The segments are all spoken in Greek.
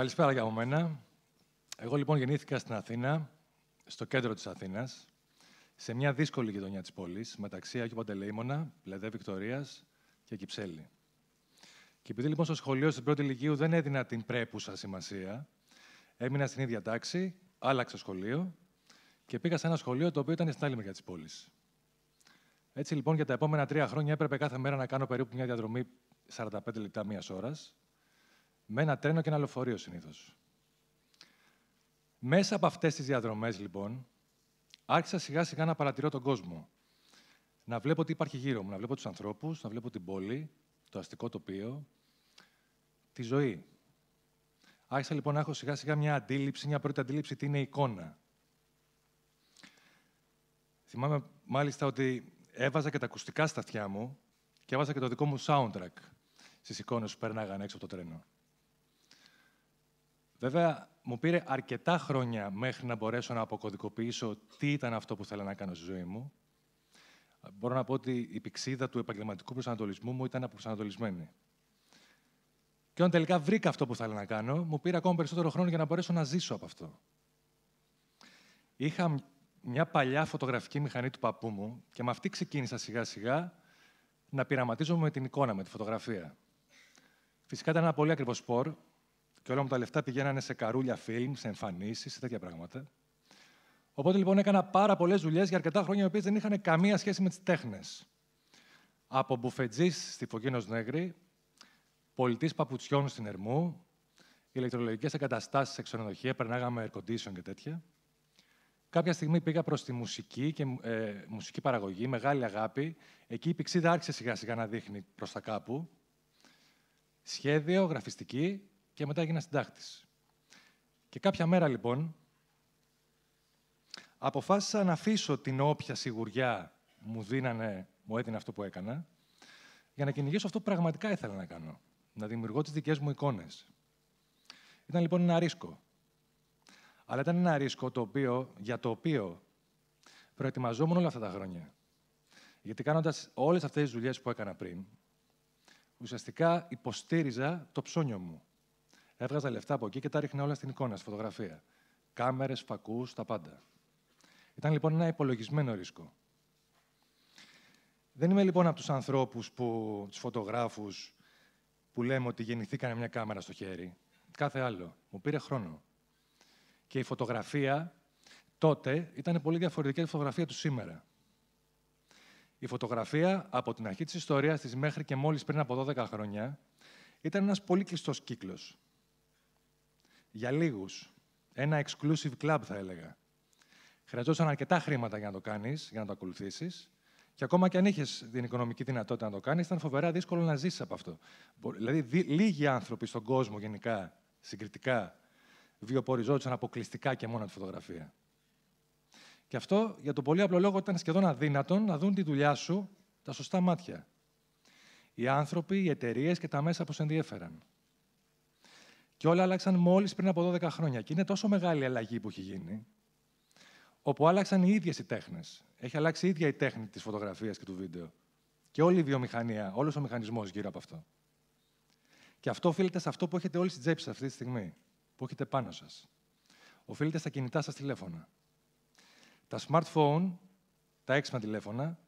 Καλησπέρα για από μένα. Εγώ λοιπόν γεννήθηκα στην Αθήνα, στο κέντρο της Αθήνας, σε μια δύσκολη γειτονιά της πόλης, μεταξύ Άγιου Παντελεήμωνα, Πλεδέ Βικτορίας και Κυψέλη. Και επειδή λοιπόν στο σχολείο στην πρώτη ηλικίου δεν έδινα την πρέπουσα σημασία, έμεινα στην ίδια τάξη, άλλαξα σχολείο και πήγα σε ένα σχολείο το οποίο ήταν στην άλλη μεριά της πόλης. Έτσι λοιπόν για τα επόμενα τρία χρόνια έπρεπε κάθε μέρα να κάνω περίπου μια διαδρομή 45 λεπτά μία ώρας με ένα τρένο και ένα λεωφορείο συνήθως. Μέσα από αυτές τις διαδρομές, λοιπόν, άρχισα σιγά σιγά να παρατηρώ τον κόσμο. Να βλέπω τι υπάρχει γύρω μου, να βλέπω τους ανθρώπους, να βλέπω την πόλη, το αστικό τοπίο, τη ζωή. Άρχισα λοιπόν να έχω σιγά σιγά μια αντίληψη, μια πρώτη αντίληψη τι είναι η εικόνα. Θυμάμαι μάλιστα ότι έβαζα και τα ακουστικά στα αυτιά μου και έβαζα και το δικό μου soundtrack στις εικόνες που περνάγανε έξω από το τρένο. Βέβαια, μου πήρε αρκετά χρόνια μέχρι να μπορέσω να αποκωδικοποιήσω τι ήταν αυτό που θέλω να κάνω στη ζωή μου. Μπορώ να πω ότι η πηξίδα του επαγγελματικού προσανατολισμού μου ήταν αποπροσανατολισμένη. Και όταν τελικά βρήκα αυτό που θέλω να κάνω, μου πήρε ακόμα περισσότερο χρόνο για να μπορέσω να ζήσω από αυτό. Είχα μια παλιά φωτογραφική μηχανή του παππού μου και με αυτή ξεκίνησα σιγά-σιγά να πειραματίζομαι με την εικόνα, με τη φωτογραφία. Φυσικά ήταν ένα πολύ ακριβό σπορ, και όλα μου τα λεφτά πηγαίνανε σε καρούλια φιλμ, σε εμφανίσεις, σε τέτοια πράγματα. Οπότε λοιπόν έκανα πάρα πολλές δουλειές για αρκετά χρόνια, οι οποίες δεν είχαν καμία σχέση με τις τέχνες. Από μπουφετζής στη Φωκίνο Νέγρη, πολιτής παπουτσιών στην Ερμού, ηλεκτρολογικές εγκαταστάσεις σε ξενοδοχεία, περνάγαμε air condition και τέτοια. Κάποια στιγμή πήγα προς τη μουσική και ε, μουσική παραγωγή, μεγάλη αγάπη. Εκεί η πηξίδα άρχισε σιγά σιγά να δείχνει προς τα κάπου. Σχέδιο, γραφιστική και μετά έγινα συντάκτη. Και κάποια μέρα λοιπόν αποφάσισα να αφήσω την όποια σιγουριά μου δίνανε, μου έδινε αυτό που έκανα, για να κυνηγήσω αυτό που πραγματικά ήθελα να κάνω. Να δημιουργώ τις δικές μου εικόνες. Ήταν λοιπόν ένα ρίσκο. Αλλά ήταν ένα ρίσκο το οποίο, για το οποίο προετοιμαζόμουν όλα αυτά τα χρόνια. Γιατί κάνοντας όλες αυτές τις δουλειές που έκανα πριν, ουσιαστικά υποστήριζα το ψώνιο μου. Έβγαζα λεφτά από εκεί και τα ρίχνα όλα στην εικόνα, στη φωτογραφία. Κάμερες, φακούς, τα πάντα. Ήταν λοιπόν ένα υπολογισμένο ρίσκο. Δεν είμαι λοιπόν από τους ανθρώπους, τους φωτογράφους, που λέμε ότι γεννηθήκανε μια κάμερα στο χέρι. Κάθε άλλο. Μου πήρε χρόνο. Και η φωτογραφία τότε ήταν πολύ διαφορετική από τη φωτογραφία του σήμερα. Η φωτογραφία από την αρχή της ιστορίας της μέχρι και μόλις πριν από 12 χρόνια ήταν ένας πολύ κλειστός κύκλος για λίγους. Ένα exclusive club, θα έλεγα. Χρειαζόταν αρκετά χρήματα για να το κάνεις, για να το ακολουθήσεις. Και ακόμα και αν είχες την οικονομική δυνατότητα να το κάνεις, ήταν φοβερά δύσκολο να ζήσεις από αυτό. Δηλαδή, λίγοι άνθρωποι στον κόσμο γενικά, συγκριτικά, βιοποριζόντουσαν αποκλειστικά και μόνο τη φωτογραφία. Και αυτό για τον πολύ απλό λόγο ήταν σχεδόν αδύνατο να δουν τη δουλειά σου τα σωστά μάτια. Οι άνθρωποι, οι εταιρείες και τα μέσα που σε ενδιέφεραν. Και όλα άλλαξαν μόλις πριν από 12 χρόνια. Και είναι τόσο μεγάλη η αλλαγή που έχει γίνει, όπου άλλαξαν οι ίδιες οι τέχνες. Έχει αλλάξει η ίδια η τέχνη της φωτογραφίας και του βίντεο. Και όλη η βιομηχανία, όλος ο μηχανισμός γύρω από αυτό. Και αυτό οφείλεται σε αυτό που έχετε όλοι στην τσέπη αυτή τη στιγμή, που έχετε πάνω σας. Οφείλεται στα κινητά σας τηλέφωνα. Τα smartphone, τα έξυπνα τηλέφωνα,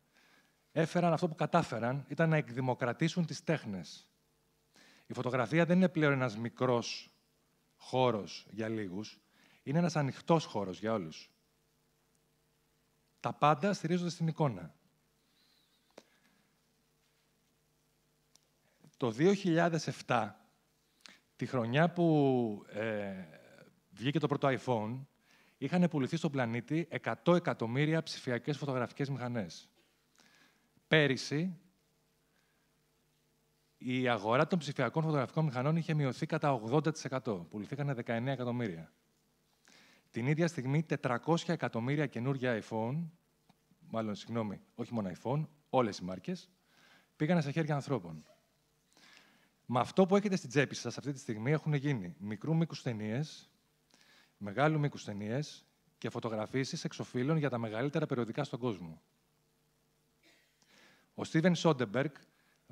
έφεραν αυτό που κατάφεραν, ήταν να εκδημοκρατήσουν τις τέχνες η φωτογραφία δεν είναι πλέον ένας μικρός χώρος για λίγους, είναι ένας ανοιχτός χώρος για όλους. Τα πάντα στηρίζονται στην εικόνα. Το 2007, τη χρονιά που ε, βγήκε το πρώτο iPhone, είχαν πουληθεί στον πλανήτη 100 εκατομμύρια ψηφιακές φωτογραφικές μηχανές. Πέρυσι, η αγορά των ψηφιακών φωτογραφικών μηχανών είχε μειωθεί κατά 80%. Πουλήθηκανε 19 εκατομμύρια. Την ίδια στιγμή, 400 εκατομμύρια καινούργια iPhone, μάλλον συγγνώμη, όχι μόνο iPhone, όλες οι μάρκες, πήγαν σε χέρια ανθρώπων. Με αυτό που έχετε στην τσέπη σας αυτή τη στιγμή έχουν γίνει μικρού μήκους ταινίες, μεγάλου μήκους ταινίες και φωτογραφίσεις οφείλων για τα μεγαλύτερα περιοδικά στον κόσμο. Ο Στίβεν Σόντεμπεργκ,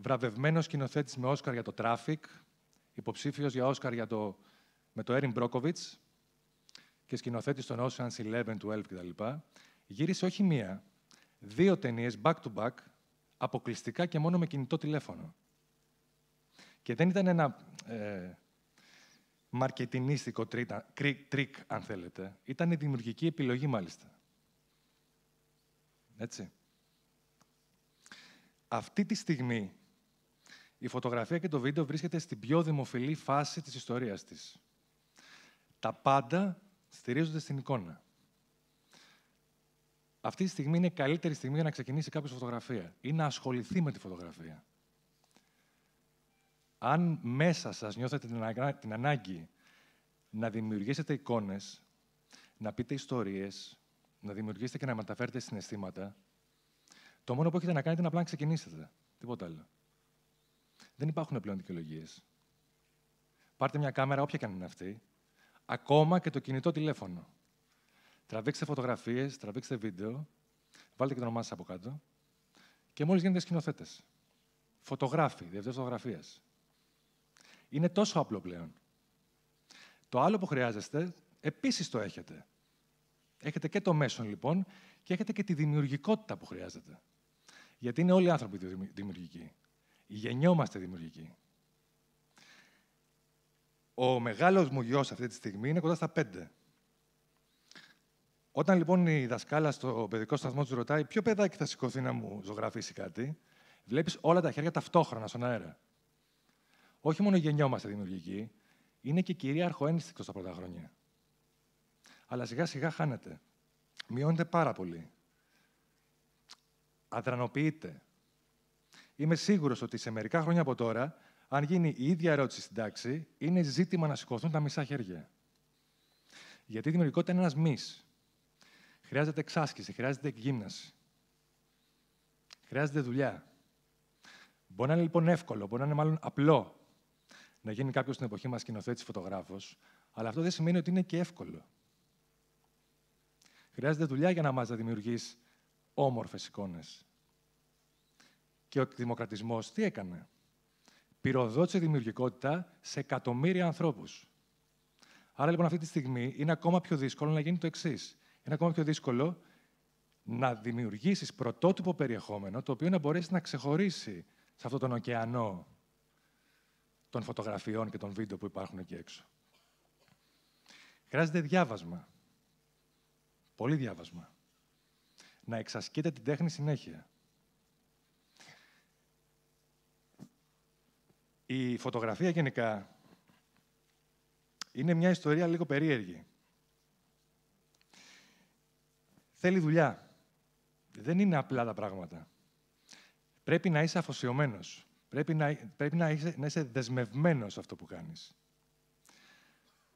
βραβευμένος σκηνοθέτης με Όσκαρ για το Traffic, υποψήφιος για Όσκαρ το... με το Έριν Μπρόκοβιτς και σκηνοθέτης των Ocean's 11, 12 κτλ. Γύρισε όχι μία, δύο ταινίες back-to-back, αποκλειστικά και μόνο με κινητό τηλέφωνο. Και δεν ήταν ένα ε, μαρκετινίστικο τρίκ, αν θέλετε. Ήταν η δημιουργική επιλογή, μάλιστα. Έτσι. Αυτή τη στιγμή η φωτογραφία και το βίντεο βρίσκεται στην πιο δημοφιλή φάση της ιστορίας της. Τα πάντα στηρίζονται στην εικόνα. Αυτή η στιγμή είναι η καλύτερη στιγμή για να ξεκινήσει κάποιος φωτογραφία ή να ασχοληθεί με τη φωτογραφία. Αν μέσα σας νιώθετε την ανάγκη να δημιουργήσετε εικόνες, να πείτε ιστορίες, να δημιουργήσετε και να μεταφέρετε συναισθήματα, το μόνο που έχετε να κάνετε είναι απλά να ξεκινήσετε. Τίποτα άλλο. Δεν υπάρχουν πλέον δικαιολογίες. Πάρτε μια κάμερα, όποια και αν είναι αυτή, ακόμα και το κινητό τηλέφωνο. Τραβήξτε φωτογραφίες, τραβήξτε βίντεο, βάλτε και το όνομά σας από κάτω και μόλις γίνετε σκηνοθέτες. Φωτογράφοι, διευθυντέ φωτογραφίας. Είναι τόσο απλό πλέον. Το άλλο που χρειάζεστε, επίσης το έχετε. Έχετε και το μέσον λοιπόν και έχετε και τη δημιουργικότητα που χρειάζεται. Γιατί είναι όλοι άνθρωποι δημιουργικοί γεννιόμαστε δημιουργικοί. Ο μεγάλος μου γιος αυτή τη στιγμή είναι κοντά στα πέντε. Όταν λοιπόν η δασκάλα στο παιδικό σταθμό του ρωτάει ποιο παιδάκι θα σηκωθεί να μου ζωγραφίσει κάτι, βλέπεις όλα τα χέρια ταυτόχρονα στον αέρα. Όχι μόνο γεννιόμαστε δημιουργικοί, είναι και κυρίαρχο ένστικτο στα πρώτα χρόνια. Αλλά σιγά σιγά χάνεται. Μειώνεται πάρα πολύ. Αδρανοποιείται. Είμαι σίγουρος ότι σε μερικά χρόνια από τώρα, αν γίνει η ίδια ερώτηση στην τάξη, είναι ζήτημα να σηκωθούν τα μισά χέρια. Γιατί η δημιουργικότητα είναι ένας μη. Χρειάζεται εξάσκηση, χρειάζεται εκγύμναση. Χρειάζεται δουλειά. Μπορεί να είναι λοιπόν εύκολο, μπορεί να είναι μάλλον απλό να γίνει κάποιος στην εποχή μας σκηνοθέτης φωτογράφος, αλλά αυτό δεν σημαίνει ότι είναι και εύκολο. Χρειάζεται δουλειά για να μας δημιουργείς όμορφες εικόνες και ο δημοκρατισμός τι έκανε. Πυροδότησε δημιουργικότητα σε εκατομμύρια ανθρώπους. Άρα λοιπόν αυτή τη στιγμή είναι ακόμα πιο δύσκολο να γίνει το εξής. Είναι ακόμα πιο δύσκολο να δημιουργήσεις πρωτότυπο περιεχόμενο το οποίο να μπορέσει να ξεχωρίσει σε αυτόν τον ωκεανό των φωτογραφιών και των βίντεο που υπάρχουν εκεί έξω. Χρειάζεται διάβασμα. Πολύ διάβασμα. Να εξασκείτε την τέχνη συνέχεια. Η φωτογραφία γενικά είναι μια ιστορία λίγο περίεργη. Θέλει δουλειά. Δεν είναι απλά τα πράγματα. Πρέπει να είσαι αφοσιωμένος. Πρέπει να, πρέπει να, είσαι, να δεσμευμένος αυτό που κάνεις.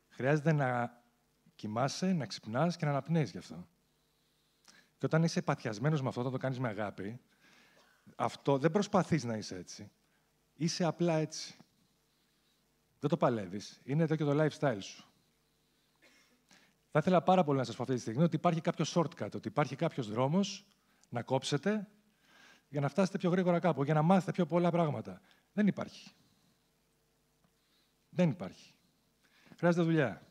Χρειάζεται να κοιμάσαι, να ξυπνάς και να αναπνέεις γι' αυτό. Και όταν είσαι παθιασμένος με αυτό, όταν το κάνεις με αγάπη, αυτό δεν προσπαθείς να είσαι έτσι. Είσαι απλά έτσι. Δεν το παλεύεις. Είναι εδώ και το lifestyle σου. Θα ήθελα πάρα πολύ να σας πω αυτή τη στιγμή ότι υπάρχει κάποιος shortcut, ότι υπάρχει κάποιος δρόμος να κόψετε για να φτάσετε πιο γρήγορα κάπου, για να μάθετε πιο πολλά πράγματα. Δεν υπάρχει. Δεν υπάρχει. Χρειάζεται δουλειά.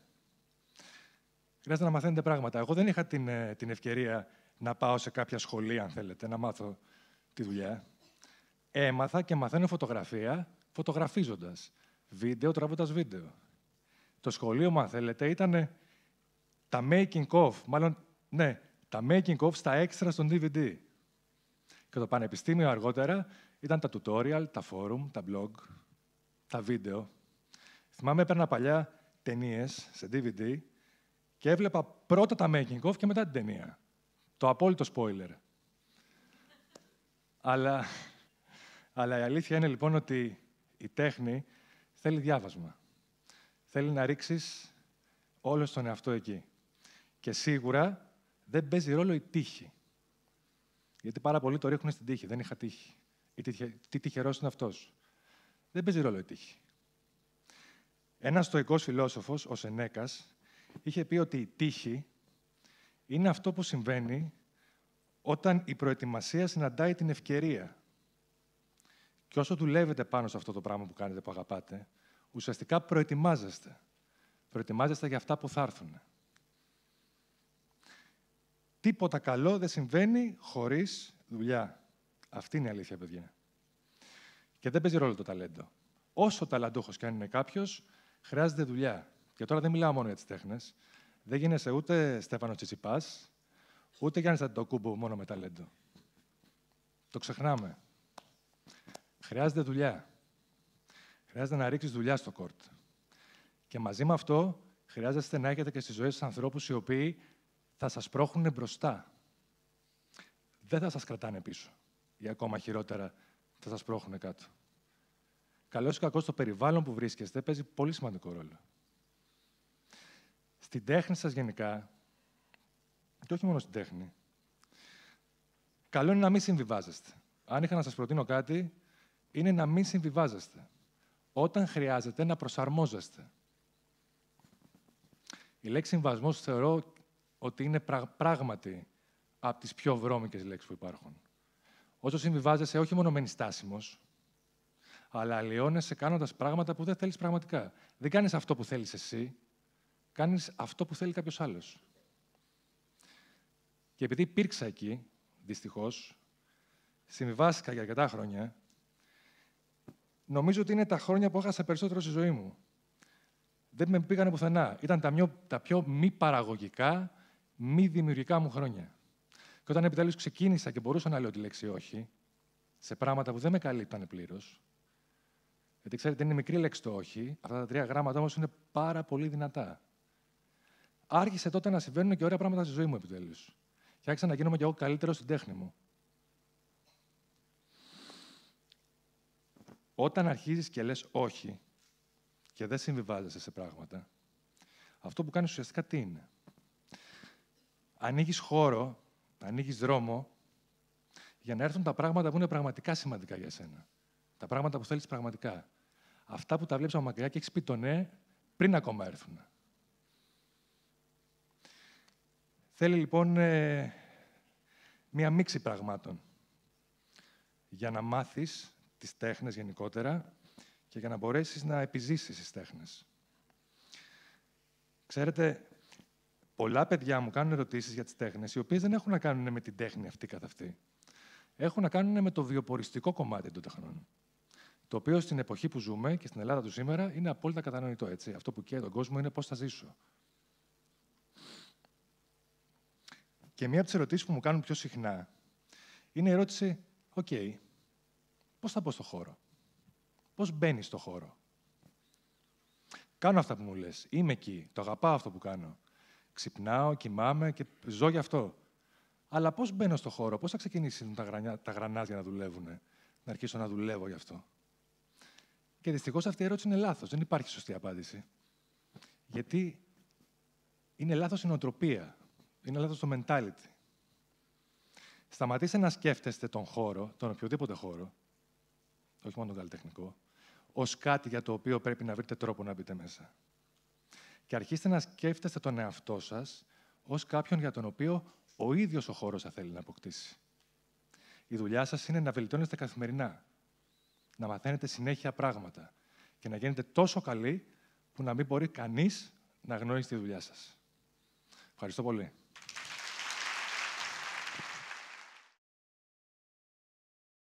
Χρειάζεται να μαθαίνετε πράγματα. Εγώ δεν είχα την, ε, την ευκαιρία να πάω σε κάποια σχολή αν θέλετε, να μάθω τη δουλειά. Έμαθα και μαθαίνω φωτογραφία φωτογραφίζοντας. Βίντεο τραβώντας βίντεο. Το σχολείο μου, αν θέλετε, ήταν τα making of, μάλλον, ναι, τα making of στα έξτρα στον DVD. Και το πανεπιστήμιο αργότερα ήταν τα tutorial, τα forum, τα blog, τα βίντεο. Θυμάμαι έπαιρνα παλιά ταινίες σε DVD και έβλεπα πρώτα τα making of και μετά την ταινία. Το απόλυτο spoiler. Αλλά αλλά η αλήθεια είναι λοιπόν ότι η τέχνη θέλει διάβασμα. Θέλει να ρίξεις όλο τον εαυτό εκεί. Και σίγουρα δεν παίζει ρόλο η τύχη. Γιατί πάρα πολλοί το ρίχνουν στην τύχη. Δεν είχα τύχη. Ή τι τυχερός είναι αυτός. Δεν παίζει ρόλο η τύχη. Ένας στοικό φιλόσοφος, ο Σενέκας, είχε πει ότι η τύχη είναι αυτό που συμβαίνει όταν η προετοιμασία συναντάει την ευκαιρία. Και όσο δουλεύετε πάνω σε αυτό το πράγμα που κάνετε, που αγαπάτε, ουσιαστικά προετοιμάζεστε. Προετοιμάζεστε για αυτά που θα έρθουν. Τίποτα καλό δεν συμβαίνει χωρίς δουλειά. Αυτή είναι η αλήθεια, παιδιά. Και δεν παίζει ρόλο το ταλέντο. Όσο ταλαντούχος και αν είναι κάποιος, χρειάζεται δουλειά. Και τώρα δεν μιλάω μόνο για τις τέχνες. Δεν γίνεσαι ούτε Στέφανος Τσιτσιπάς, ούτε Γιάννης Αντιτοκούμπο μόνο με ταλέντο. Το ξεχνάμε. Χρειάζεται δουλειά. Χρειάζεται να ρίξεις δουλειά στο κόρτ. Και μαζί με αυτό, χρειάζεστε να έχετε και στις ζωές σα ανθρώπους οι οποίοι θα σας πρόχουν μπροστά. Δεν θα σας κρατάνε πίσω. Ή ακόμα χειρότερα, θα σας πρόχουν κάτω. Καλός ή κακός, το περιβάλλον που βρίσκεστε παίζει πολύ σημαντικό ρόλο. Στην τέχνη σας γενικά, και όχι μόνο στην τέχνη, καλό είναι να μην συμβιβάζεστε. Αν είχα να σας προτείνω κάτι, είναι να μην συμβιβάζεστε. Όταν χρειάζεται να προσαρμόζεστε. Η λέξη συμβασμός θεωρώ ότι είναι πράγματι από τις πιο βρώμικες λέξεις που υπάρχουν. Όσο συμβιβάζεσαι, όχι μόνο μένεις στάσιμος, αλλά αλλοιώνεσαι κάνοντας πράγματα που δεν θέλεις πραγματικά. Δεν κάνεις αυτό που θέλεις εσύ, κάνεις αυτό που θέλει κάποιος άλλος. Και επειδή υπήρξα εκεί, δυστυχώς, συμβιβάστηκα για αρκετά χρόνια Νομίζω ότι είναι τα χρόνια που έχασα περισσότερο στη ζωή μου. Δεν με πήγανε πουθενά. Ήταν τα, μιο, τα πιο μη παραγωγικά, μη δημιουργικά μου χρόνια. Και όταν επιτέλους ξεκίνησα και μπορούσα να λέω τη λέξη όχι, σε πράγματα που δεν με καλύπταν πλήρως, γιατί ξέρετε, είναι μικρή λέξη το όχι, αυτά τα τρία γράμματα όμως είναι πάρα πολύ δυνατά. Άρχισε τότε να συμβαίνουν και ωραία πράγματα στη ζωή μου επιτέλους. Και άρχισα να γίνομαι κι εγώ καλύτερος στην τέχνη μου. Όταν αρχίζεις και λες όχι και δεν συμβιβάζεσαι σε πράγματα, αυτό που κάνεις ουσιαστικά τι είναι. Ανοίγεις χώρο, ανοίγεις δρόμο για να έρθουν τα πράγματα που είναι πραγματικά σημαντικά για σένα. Τα πράγματα που θέλεις πραγματικά. Αυτά που τα βλέπεις από μακριά και έχεις πει το ναι πριν ακόμα έρθουν. Θέλει λοιπόν ε, μία μίξη πραγμάτων για να μάθεις τις τέχνες γενικότερα και για να μπορέσεις να επιζήσεις τις τέχνες. Ξέρετε, πολλά παιδιά μου κάνουν ερωτήσεις για τις τέχνες, οι οποίες δεν έχουν να κάνουν με την τέχνη αυτή καθ' αυτή. Έχουν να κάνουν με το βιοποριστικό κομμάτι των τεχνών. Το οποίο στην εποχή που ζούμε και στην Ελλάδα του σήμερα είναι απόλυτα κατανοητό. Έτσι. Αυτό που καίει τον κόσμο είναι πώς θα ζήσω. Και μία από τις ερωτήσεις που μου κάνουν πιο συχνά είναι η ερώτηση: Οκ, Πώς θα μπω στο χώρο. Πώς μπαίνει στο χώρο. Κάνω αυτά που μου λες. Είμαι εκεί. Το αγαπάω αυτό που κάνω. Ξυπνάω, κοιμάμαι και ζω γι' αυτό. Αλλά πώς μπαίνω στο χώρο, πώς θα ξεκινήσουν τα, γρανιά, τα γρανάζια να δουλεύουν, να αρχίσω να δουλεύω γι' αυτό. Και δυστυχώς αυτή η ερώτηση είναι λάθος. Δεν υπάρχει σωστή απάντηση. Γιατί είναι λάθος η νοοτροπία. Είναι λάθος το mentality. Σταματήστε να σκέφτεστε τον χώρο, τον οποιοδήποτε χώρο, όχι μόνο τον καλλιτεχνικό, ως κάτι για το οποίο πρέπει να βρείτε τρόπο να μπείτε μέσα. Και αρχίστε να σκέφτεστε τον εαυτό σας ως κάποιον για τον οποίο ο ίδιος ο χώρος θα θέλει να αποκτήσει. Η δουλειά σας είναι να βελτιώνεστε καθημερινά, να μαθαίνετε συνέχεια πράγματα και να γίνετε τόσο καλοί που να μην μπορεί κανείς να γνωρίσει τη δουλειά σας. Ευχαριστώ πολύ.